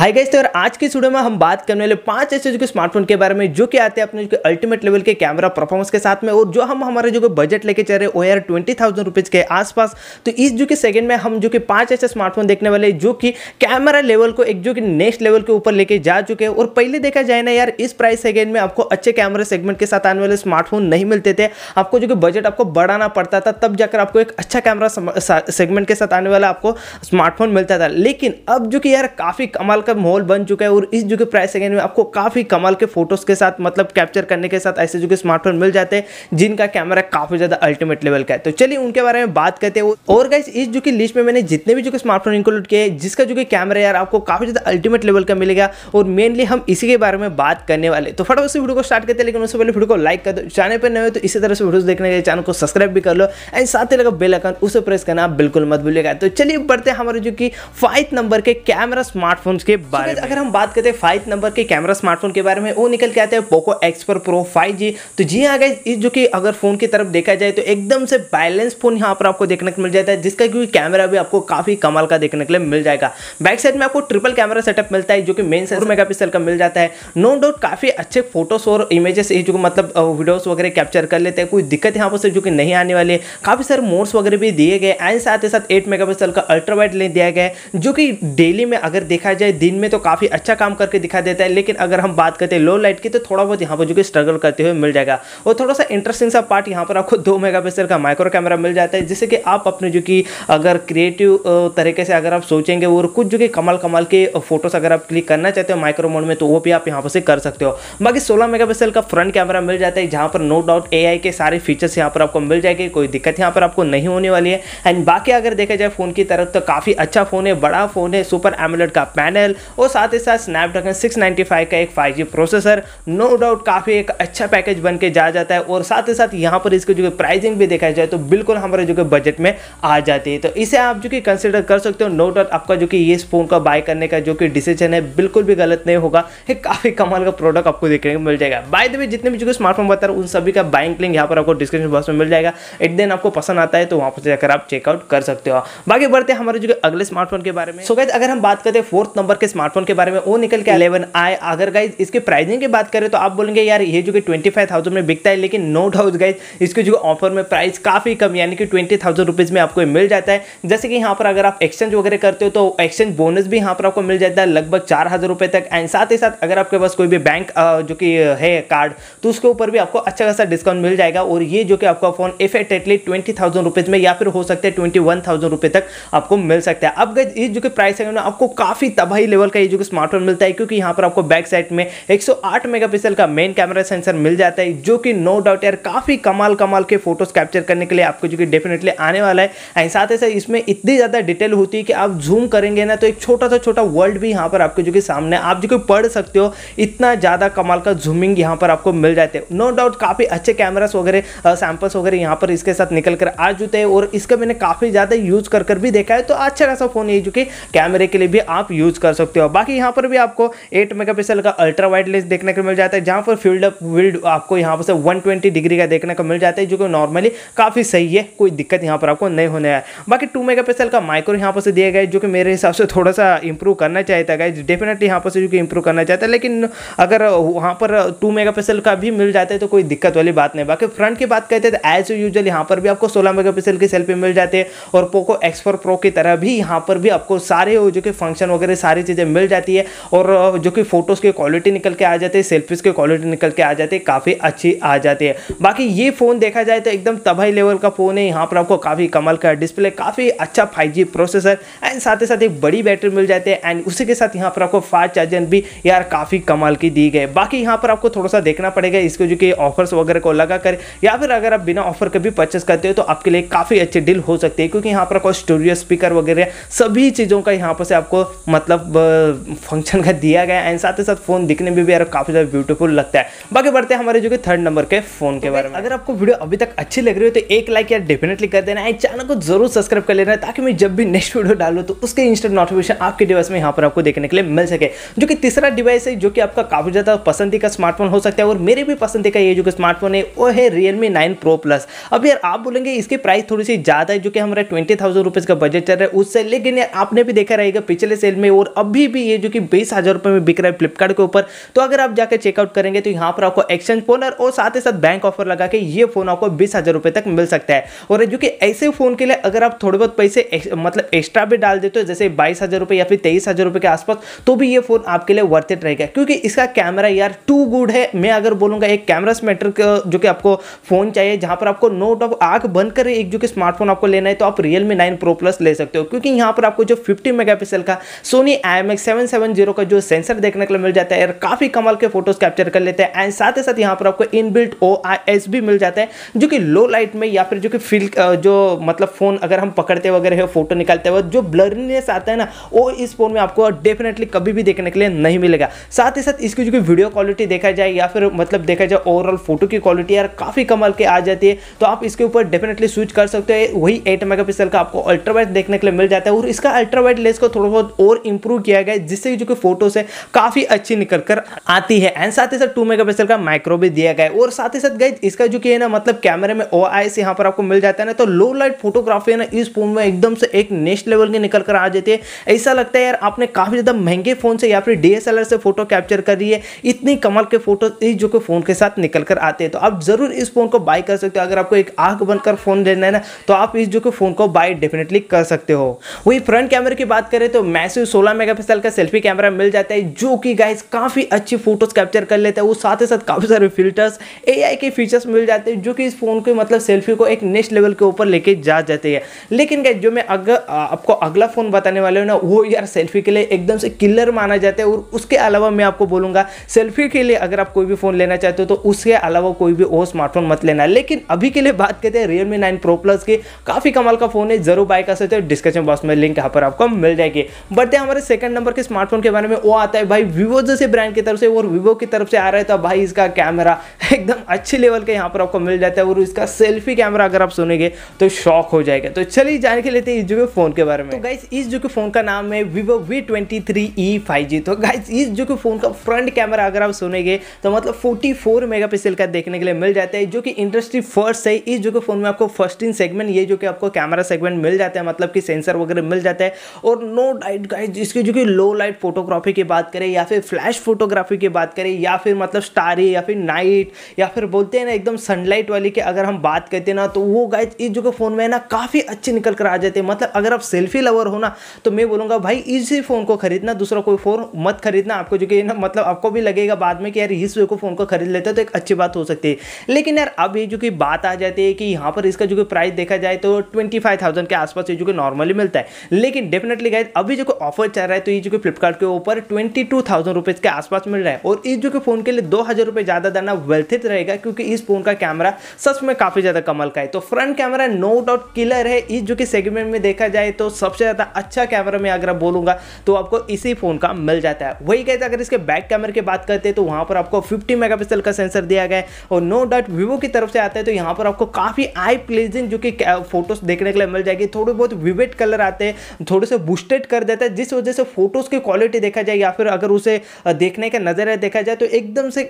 hi guys तो यार आज के स्टूडियो में हम बात करने वाले पांच ऐसे जो कि स्मार्टफोन के बारे में जो कि आते हैं अपने जो अल्टीमेट लेवल के कैमरा परफॉर्मेंस के साथ में और जो हम हमारे जो कि बजट लेके चल रहे हैं वो यार ट्वेंटी थाउजेंड रुपीज़ के आसपास तो इस जो कि सेकंड में हम जो कि पांच ऐसे स्मार्टफोन देखने वाले जो कि कैमरा लेवल को एक जो कि नेक्स्ट लेवल के ऊपर लेके जा चुके हैं और पहले देखा जाए ना यार इस प्राइस सेगेंड में आपको अच्छे कैमरा सेगमेंट के साथ आने वाले स्मार्टफोन नहीं मिलते थे आपको जो कि बजट आपको बढ़ाना पड़ता था तब जाकर आपको एक अच्छा कैमरा सेगमेंट के साथ आने वाला आपको स्मार्टफोन मिलता था लेकिन अब जो कि यार काफ़ी कमाल का माहौल बन चुका है और इस जो कि प्राइस सेकेंड में आपको काफ़ी कमाल के फोटोज़ के साथ मतलब कैप्चर करने के साथ ऐसे जो कि स्मार्टफोन मिल जाते हैं जिनका कैमरा काफ़ी ज़्यादा अल्टीमेट लेवल का है तो चलिए उनके बारे में बात करते हैं और गाइस इस जो कि लिस्ट में मैंने जितने भी जो कि स्मार्टफोन इंक्लूड किए जिसका जो कि कैमरा यार आपको काफ़ी ज़्यादा अल्टीमेट लेवल का मिलेगा और मेनली हम इसी के बारे में बात करने वाले तो फटाफट से वीडियो को स्टार्ट करते हैं लेकिन उससे पहले वीडियो को लाइक कर दो चैनल पर नए हो तो इसी तरह से वीडियो देखने के लिए चैनल को सब्सक्राइब भी कर लो एंड साथ ही लगा बेल आइकन उसे प्रेस करना बिल्कुल मत भूलिएगा तो चलिए बढ़ते हैं हमारे जो कि फाइव नंबर के कैमरा स्मार्टफोन्स के बारे में अगर हम बात करते हैं फाइव नंबर के कैमरा स्मार्टफोन के बारे में वो निकल के आते हैं पोको एक्स पर प्रो फाइव जी तो जी हाँ गए जो कि अगर फ़ोन की तरफ देखा जाए तो एकदम से बैलेंस फ़ोन यहाँ पर आपको देखने को मिल जाता है जिसका क्योंकि कैमरा भी आपको काफ़ी कमाल का देखने के लिए मिल जाएगा बैक साइड में आपको ट्रिपल कैमरा सेटअप मिलता है जो कि मेन सेंसर मेगापिक्सल का मिल जाता है नो डाउट काफ़ी अच्छे फोटोस और इमेजेस जो मतलब वीडियोस वगैरह कैप्चर कर लेते हैं कोई दिक्कत यहाँ पर जो कि नहीं आने वाली है काफ़ी सारे मोड्स वगैरह भी दिए गए एंड साथ ही साथ एट मेगा का अल्ट्रा वाइड ले दिया गया है जो कि डेली में अगर देखा जाए दिन में तो काफ़ी अच्छा काम करके दिखा देता है लेकिन अगर हम बात करते हैं लो लाइट की तो थोड़ा बहुत यहाँ पर जो कि स्ट्रगल करते हुए मिल जाएगा और थोड़ा सा इंटरेस्टिंग सा पार्ट यहाँ पर आपको दो मेगा का माइक्रो कैमरा मिल जाता है जिससे कि आप अपने जो कि अगर क्रिएटिव तरीके से अगर आप सोचेंगे और कुछ जो कि कमाल कमाल के फोटोज अगर आप क्लिक करना चाहते हो माइक्रो मोड में तो वो भी आप यहाँ पर से कर सकते हो बाकी सोलह मेगा का फ्रंट कैमरा मिल जाता है जहाँ पर नो डाउट ए के सारे फीचर्स यहाँ पर आपको मिल जाएंगे कोई दिक्कत यहाँ पर आपको नहीं होने वाली है एंड बाकी अगर देखा जाए फ़ोन की तरफ तो काफ़ी अच्छा फ़ोन है बड़ा फ़ोन है सुपर एमुलेट का पैनल पैनल और साथ ही साथ स्नैपड्रैगन 695 का एक 5G प्रोसेसर नो डाउट काफ़ी एक अच्छा पैकेज बन के जा जाता है और साथ ही साथ यहाँ पर इसकी जो प्राइसिंग भी देखा जाए तो बिल्कुल हमारे जो कि बजट में आ जाती है तो इसे आप जो कि कंसिडर कर सकते हो नो डाउट आपका जो कि ये फ़ोन का बाय करने का जो कि डिसीजन है बिल्कुल भी गलत नहीं होगा एक काफ़ी कमाल का प्रोडक्ट आपको देखने को मिल जाएगा बाय द वे जितने भी जो स्मार्टफोन बता रहे उन सभी का बाइंग लिंक यहाँ पर आपको डिस्क्रिप्शन बॉक्स में मिल जाएगा इट देन आपको पसंद आता है तो वहाँ पर जाकर आप चेकआउट कर सकते हो बाकी बढ़ते हैं हमारे जो अगले स्मार्टफोन के बारे में सो so, अगर हम बात करते हैं फोर्थ नंबर के स्मार्टफोन के बारे में वो निकल के अलेवन आए अगर गाइज इसके प्राइसिंग की बात करें तो आप बोलेंगे यार ये जो कि ट्वेंटी फाइव थाउजेंड में बिकता है लेकिन नो डाउट गाइज इसके जो ऑफर में प्राइस काफ़ी कम यानी कि ट्वेंटी थाउजेंड रुपीज़ में आपको मिल जाता है जैसे कि यहाँ पर अगर आप एक्सचेंज वगैरह करते हो तो एक्सचेंज बोनस भी यहाँ पर आपको मिल जाता है लगभग चार हज़ार रुपए तक एंड साथ ही साथ अगर आपके पास कोई भी बैंक जो कि है कार्ड तो उसके ऊपर भी आपको अच्छा खासा डिस्काउंट मिल जाएगा और ये जो कि आपका phone effectively twenty thousand rupees में या फिर हो सकता है ट्वेंटी वन थाउजेंड रुपए तक आपको मिल सकता है अब गई जो कि प्राइस है आपको काफ़ी तबाही लेवल का ये जो कि स्मार्टफोन मिलता है क्योंकि यहाँ पर आपको बैक साइड में 108 मेगापिक्सल का मेन कैमरा सेंसर मिल जाता है जो कि नो डाउट यार काफ़ी कमाल कमाल के फोटोज़ कैप्चर करने के लिए आपको जो कि डेफिनेटली आने वाला है एंड साथ ही साथ इसमें इतनी ज़्यादा डिटेल होती है कि आप जूम करेंगे ना तो एक छोटा सा छोटा वर्ल्ड भी यहाँ पर आपके जो कि सामने आप जो कि पढ़ सकते हो इतना ज़्यादा कमाल का जूमिंग यहाँ पर आपको मिल जाते हैं नो डाउट काफ़ी अच्छे कैमराज वगैरह सैम्पल्स वगैरह यहाँ पर इसके साथ निकल कर आ चुके हैं और इसका मैंने काफ़ी ज़्यादा यूज़ कर कर भी देखा है तो अच्छा खासा फ़ोन ये जो कि कैमरे के लिए भी आप यूज़ कर सकते हो बाकी यहाँ पर भी आपको एट मेगापिक्सल का अल्ट्रा वाइड लेंस देखने को मिल जाता है जहाँ पर फील्ड ऑफ विल्ड आपको यहाँ पर से 120 डिग्री का देखने को मिल जाता है जो कि नॉर्मली काफ़ी सही है कोई दिक्कत यहाँ पर आपको नहीं होने है बाकी टू मेगा का माइक्रो यहाँ पर से दिया गया जो कि मेरे हिसाब से थोड़ा सा इंप्रूव करना चाहता है डेफिनेटली यहाँ पर से जो कि इंप्रूव करना चाहता है लेकिन अगर वहाँ पर टू मेगा का भी मिल जाता है तो कोई दिक्कत वाली बात नहीं बाकी फ्रंट की बात करते हैं एज तो यूजल यहाँ पर भी आपको सोलह मेगा की सेल्फी मिल जाती है और पोको एक्सपर प्रो की तरह भी यहाँ पर भी आपको सारे जो कि फंक्शन वगैरह सारी चीज़ें मिल जाती है और जो कि फ़ोटोज़ की क्वालिटी निकल के आ जाती है सेल्फीज़ की क्वालिटी निकल के आ जाती है काफ़ी अच्छी आ जाती है बाकी ये फ़ोन देखा जाए तो एकदम तबाही लेवल का फ़ोन है यहाँ पर आपको काफ़ी कमल का डिस्प्ले काफ़ी अच्छा फाइव प्रोसेसर एंड साथ ही साथ एक बड़ी बैटरी मिल जाती है एंड उसी के साथ यहाँ पर आपको फास्ट चार्जर भी यार काफ़ी कमाल की दी गई बाकी यहाँ पर आपको थोड़ा सा देखना पड़ेगा इसके जो कि ऑफर्स वगैरह को लगा कर या फिर अगर आप बिना ऑफर के भी परचेस करते हो तो आपके लिए काफ़ी अच्छी डील हो सकती है क्योंकि यहाँ पर आपको स्टूडियो स्पीकर वगैरह सभी चीज़ों का यहाँ पर से आपको मतलब फंक्शन का दिया गया एंड साथ ही साथ फ़ोन दिखने में भी यार काफ़ी ज़्यादा ब्यूटीफुल लगता है बाकी बढ़ते हैं हमारे जो कि थर्ड नंबर के फ़ोन के तो बारे में अगर आपको वीडियो अभी तक अच्छी लग रही हो तो एक लाइक यार डेफिनेटली कर देना एंड चैनल को जरूर सब्सक्राइब कर लेना ताकि मैं जब भी नेक्स्ट वीडियो डालू तो उसके इंस्टेंट नोटिफिकेशन आपके डिवाइस में यहाँ पर आपको देखने के लिए मिल सके जो कि तीसरा डिवाइस है जो कि आपका काफ़ी ज़्यादा पसंदी का स्मार्टफोन हो सकता है और मेरे भी पसंदी का ये जो स्मार्टफोन है वो है रियलमी नाइन प्रो प्लस अब यार आप बोलेंगे इसकी प्राइस थोड़ी सी ज़्यादा है जो कि हमारे ट्वेंटी थाउजेंड रुपीज़ का बजट चल रहा है उससे लेकिन यार आपने भी देखा रहेगा पिछले सेल में और अब अभी भी ये जो कि बीस हज़ार रुपये में बिक रहा है फ्लिपकार्ट के ऊपर तो अगर आप जाकर चेकआउट करेंगे तो यहाँ पर आपको एक्सचेंज फोन और साथ ही साथ बैंक ऑफर लगा के ये फोन आपको बीस हज़ार रुपये तक मिल सकता है और जो कि ऐसे फोन के लिए अगर आप थोड़े बहुत पैसे मतलब एक्स्ट्रा भी डाल देते हो जैसे बाईस हज़ार रुपये या फिर तेईस हज़ार रुपये के आसपास तो भी ये फोन आपके लिए वर्थित रहेगा क्योंकि इसका कैमरा यार टू गुड है मैं अगर बोलूंगा एक कैमरा स्मेटर जो कि आपको फोन चाहिए जहाँ पर आपको नोट ऑफ आंख बंद कर एक जो कि स्मार्टफोन आपको लेना है तो आप रियलमी नाइन प्रो प्लस ले सकते हो क्योंकि यहाँ पर आपको जो फिफ्टी मेगा का सोनी आई सेवन का जो सेंसर देखने के लिए मिल जाता है और काफ़ी कमल के फोटोज कैप्चर कर लेते हैं एंड साथ ही साथ यहाँ पर आपको इनबिल्ट ओ भी मिल जाता है जो कि लो लाइट में या फिर जो कि फिल जो मतलब फ़ोन अगर हम पकड़ते वगैरह फोटो निकालते हुए जो ब्लरनेस आता है ना वो इस फ़ोन में आपको डेफिनेटली कभी भी देखने के लिए नहीं मिलेगा साथ ही साथ इसकी जो कि वीडियो क्वालिटी देखा जाए या फिर मतलब देखा जाए ओवरऑल फोटो की क्वालिटी यार काफ़ी कमल के आ जाती है तो आप इसके ऊपर डेफिनेटली स्विच कर सकते हो वही एट मेगा का आपको अल्ट्रावाइट देखने के लिए मिल जाता है और इसका अल्ट्रावाइट लेस को थोड़ा बहुत और इंप्रूव इंक्लूड किया गया है जिससे जो कि फोटोज है काफ़ी अच्छी निकल कर आती है एंड साथ ही साथ टू मेगा का माइक्रो भी दिया गया है और साथ ही साथ गई इसका जो कि है ना मतलब कैमरे में ओ आई यहाँ पर आपको मिल जाता है ना तो लो लाइट फोटोग्राफी है ना इस फोन में एकदम से एक नेक्स्ट लेवल की निकल कर आ जाती है ऐसा लगता है यार आपने काफ़ी ज़्यादा महंगे फ़ोन से या फिर डी से फोटो कैप्चर कर रही है इतनी कमल के फोटो इस जो कि फ़ोन के साथ निकल कर आते हैं तो आप ज़रूर इस फ़ोन को बाय कर सकते हो अगर आपको एक आग बनकर फ़ोन लेना है ना तो आप इस जो कि फ़ोन को बाय डेफिनेटली कर सकते हो वही फ्रंट कैमरे की बात करें तो मैसिव सोलह मेगापिक्सल का सेल्फी कैमरा मिल जाता है जो कि गाइज काफ़ी अच्छी फोटोज कैप्चर कर लेता है वो साथ ही साथ काफ़ी सारे फिल्टर्स ए के फीचर्स मिल जाते हैं जो कि इस फ़ोन के मतलब सेल्फी को एक नेक्स्ट लेवल के ऊपर लेके जा जाते हैं लेकिन गाइज जो मैं अगर आपको अगला फ़ोन बताने वाले हूँ ना वो यार सेल्फी के लिए एकदम से किलर माना जाता है और उसके अलावा मैं आपको बोलूँगा सेल्फी के लिए अगर आप कोई भी फ़ोन लेना चाहते हो तो उसके अलावा कोई भी और स्मार्टफोन मत लेना लेकिन अभी के लिए बात करते हैं रियलमी नाइन प्रो प्लस की काफ़ी कमाल का फ़ोन है जरूर बाय कर सकते हो डिस्क्रिप्शन बॉक्स में लिंक यहाँ पर आपको मिल जाएगी बढ़ते हैं हमारे सेकंड नंबर के स्मार्टफोन के बारे में वो आता है भाई वीवो जैसे ब्रांड की तरफ से और वीवो की तरफ से आ रहा है तो भाई इसका कैमरा एकदम अच्छे लेवल का यहाँ पर आपको मिल जाता है और इसका सेल्फी कैमरा अगर आप सुनेंगे तो शॉक हो जाएगा तो चलिए जान के लेते हैं इस जो फोन के बारे में तो गाइस इस जो फोन का नाम है वीवो वी ट्वेंटी तो गाइस इस जो फोन का फ्रंट कैमरा अगर आप सुनेंगे तो मतलब फोर्टी फोर मेगापिक्सल का देखने के लिए मिल जाता है जो कि इंडस्ट्री फर्स्ट है इस जो फोन में आपको फर्स्ट इन सेगमेंट ये जो कि आपको कैमरा सेगमेंट मिल जाता है मतलब कि सेंसर वगैरह मिल जाता है और नो डाइट गाइज इसकी जो कि लो लाइट फोटोग्राफी की बात करें या फिर फ्लैश फोटोग्राफी की बात करें या फिर मतलब स्टारी या फिर नाइट या फिर बोलते हैं ना एकदम सनलाइट वाली की अगर हम बात करते हैं ना तो वो गाइज इस जो फ़ोन में ना काफ़ी अच्छे निकल कर आ जाते हैं मतलब अगर आप सेल्फी लवर हो ना तो मैं बोलूँगा भाई इसी फ़ोन को खरीदना दूसरा कोई फ़ोन मत खरीदना आपको जो कि ना मतलब आपको भी लगेगा बाद में कि यार इस वे को फ़ोन को खरीद लेते तो एक अच्छी बात हो सकती है लेकिन यार अब ये जो कि बात आ जाती है कि यहाँ पर इसका जो कि प्राइस देखा जाए तो ट्वेंटी के आसपास ये जो कि नॉर्मली मिलता है लेकिन डेफिनेटली गाइज अभी जो ऑफर चल रहा है है तो ये जो कि फ्लिपकार्ट के ऊपर ट्वेंटी टू थाउजेंड रुपीज़ के आसपास मिल रहा है और इस जो कि फ़ोन के लिए दो हज़ार रुपये ज़्यादा देना वर्थित रहेगा क्योंकि इस फ़ोन का कैमरा सच में काफ़ी ज़्यादा कमल का है तो front camera no doubt killer है इस जो कि सेगमेंट में देखा जाए तो सबसे ज़्यादा अच्छा कैमरा में अगर बोलूँगा तो आपको इसी फ़ोन का मिल जाता है वही कहते अगर इसके बैक कैमरे की बात करते हैं तो वहाँ पर आपको फिफ्टी मेगा का सेंसर दिया गया है और नो डाउट वीवो की तरफ से आता है तो यहाँ पर आपको काफ़ी आई प्लेजिंग जो कि फोटोज देखने के लिए मिल जाएगी थोड़े बहुत विवेट कलर आते हैं थोड़े से बूस्टेड कर देता है जिस वजह से फोटोज़ की क्वालिटी देखा जाए या फिर अगर उसे देखने का नज़रिया देखा जाए तो एकदम से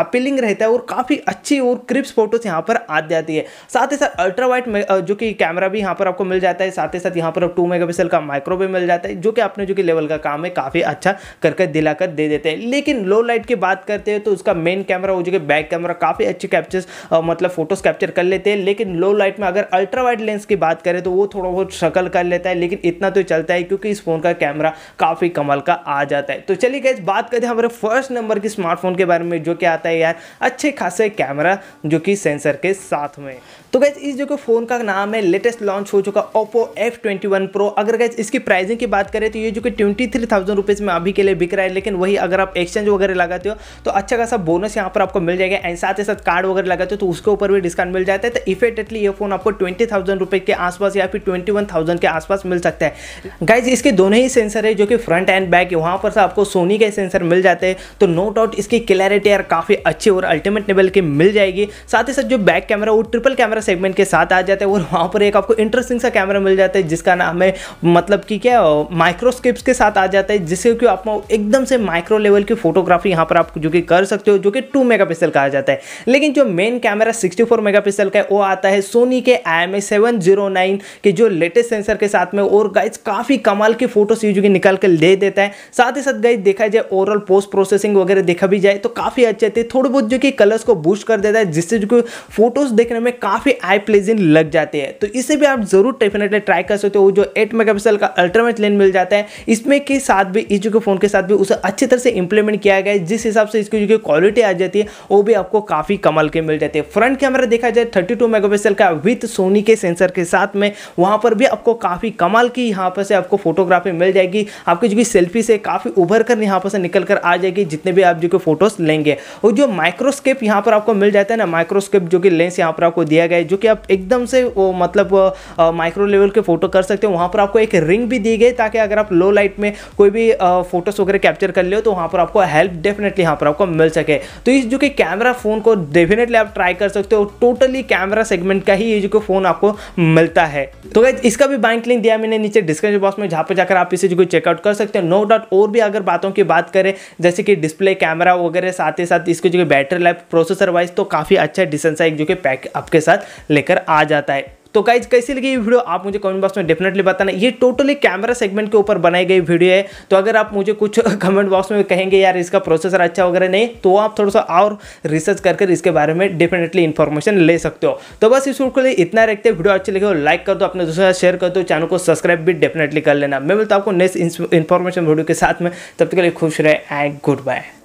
अपीलिंग रहता है और काफ़ी अच्छी और क्रिप्स फोटोज़ यहाँ पर आ जाती है साथ ही साथ अल्ट्रा वाइट जो कि कैमरा भी यहाँ पर आपको मिल जाता है साथ ही साथ यहाँ पर टू मेगा का माइक्रो भी मिल जाता है जो कि आपने जो कि लेवल का काम है काफ़ी अच्छा करके दिलाकर दे देते हैं लेकिन लो लाइट की बात करते हैं तो उसका मेन कैमरा वो जो कि बैक कैमरा काफ़ी अच्छी कैप्चर्स मतलब फोटोज़ कैप्चर कर लेते हैं लेकिन लो लाइट में अगर अल्ट्रा वाइट लेंस की बात करें तो वो थोड़ा बहुत शकल कर लेता है लेकिन इतना तो चलता है क्योंकि इस फ़ोन का कैमरा काफ़ी कमल का आ जाता है तो चलिए गैस बात करते हैं हमारे फर्स्ट नंबर के स्मार्टफोन के बारे में जो क्या आता है यार अच्छे खासे कैमरा जो कि सेंसर के साथ में तो गैस इस जो कि फ़ोन का नाम है लेटेस्ट लॉन्च हो चुका Oppo F twenty one pro अगर गैस इसकी प्राइसिंग की बात करें तो ये जो कि ट्वेंटी थ्री थाउजेंड रुपीज़ में अभी के लिए बिक रहा है लेकिन वही अगर आप एक्सचेंज वगैरह लगाते हो तो अच्छा खासा बोनस यहाँ पर आपको मिल जाएगा एंड साथ ही साथ कार्ड वगैरह लगाते हो तो उसके ऊपर भी डिस्काउंट मिल जाता है तो इफेक्टेडली ये फोन आपको ट्वेंटी थाउजेंड के आसपास या फिर ट्वेंटी के आसपास मिल सकता है गाइज इसके दोनों ही सेंसर है जो कि के फ्रंट एंड बैक वहाँ पर से आपको सोनी के सेंसर मिल जाते हैं तो नो डाउट इसकी क्लैरिटी यार काफ़ी अच्छी और अल्टीमेट लेवल की मिल जाएगी साथ ही साथ जो बैक कैमरा वो ट्रिपल कैमरा सेगमेंट के साथ आ जाते हैं और वहाँ पर एक आपको इंटरेस्टिंग सा कैमरा मिल जाता है जिसका नाम है मतलब कि क्या माइक्रोस्केप्स के साथ आ जाता है जिससे कि आप एकदम से माइक्रो लेवल की फोटोग्राफी यहाँ पर आप जो कि कर सकते हो जो कि टू मेगा का आ जाता है लेकिन जो main camera sixty four mega का वो आता है सोनी के I M A seven zero nine के जो लेटेस्ट सेंसर के साथ में और गाइज काफ़ी कमाल की फोटोज जो कि निकल के करके ले देता है साथ ही साथ गई देखा जाए ओवरऑल पोस्ट प्रोसेसिंग वगैरह देखा भी जाए तो काफ़ी अच्छे थे थोड़े बहुत जो कि कलर्स को बूस्ट कर देता है जिससे जो फोटोज़ देखने में काफ़ी आई प्लेजिंग लग जाते हैं तो इसे भी आप ज़रूर डेफिनेटली ट्राई कर सकते हो जो एट मेगा का अल्ट्रामेट लेन मिल जाता है इसमें के साथ भी इस जो फ़ोन के साथ भी उसे अच्छी तरह से इंप्लीमेंट किया गया है जिस हिसाब से इसकी जो क्वालिटी आ जाती है वो भी आपको काफ़ी कमल के मिल जाते हैं फ्रंट कैमरा देखा जाए थर्टी टू का विथ सोनी के सेंसर के साथ में वहाँ पर भी आपको काफ़ी कमाल की यहाँ पर से आपको फोटोग्राफी मिल जाएगी आपकी जो कि सेल्फी से काफ़ी उभर कर यहाँ पर से निकल कर आ जाएगी जितने भी आप जो कि फोटोज़ लेंगे और जो माइक्रोस्केप यहाँ पर आपको मिल जाता है ना माइक्रोस्केप जो कि लेंस यहाँ पर आपको दिया गया है जो कि आप एकदम से वो मतलब माइक्रो लेवल के फ़ोटो कर सकते हो वहाँ पर आपको एक रिंग भी दी गई ताकि अगर आप लो लाइट में कोई भी फोटोज़ वगैरह कैप्चर कर ले तो वहाँ पर आपको हेल्प डेफिनेटली यहाँ पर आपको मिल सके तो इस जो कि कैमरा फ़ोन को डेफिनेटली आप ट्राई कर सकते हो टोटली कैमरा सेगमेंट का ही ये जो फ़ोन आपको मिलता है तो इसका भी बाइंक लिंक दिया मैंने नीचे डिस्क्रिप्शन बॉक्स में जहाँ पर जाकर आप इसे जो चेकआउट आउट कर सकते हैं नो डाउट और भी अगर बातों की बात करें जैसे कि डिस्प्ले कैमरा वगैरह साथ ही साथ इसके जो बैटरी लाइफ प्रोसेसर वाइज तो काफ़ी अच्छा डिसेंसा एक जो कि पैक आपके साथ लेकर आ जाता है तो गाइज कैसी लगी ये वीडियो आप मुझे कमेंट बॉक्स में डेफिनेटली बताना ये टोटली कैमरा सेगमेंट के ऊपर बनाई गई वीडियो है तो अगर आप मुझे कुछ कमेंट बॉक्स में कहेंगे यार इसका प्रोसेसर अच्छा वगैरह नहीं तो आप थोड़ा सा और रिसर्च करके इसके बारे में डेफिनेटली इन्फॉर्मेशन ले सकते हो तो बस इस वीडियो के लिए इतना रखते वीडियो अच्छी लगे हो लाइक कर दो अपने दोस्तों साथ शेयर कर दो चैनल को सब्सक्राइब भी डेफिनेटली कर लेना मैं मिलता आपको नेक्स्ट इन्फॉर्मेशन वीडियो के साथ में तब तक के लिए खुश रहे एंड गुड बाय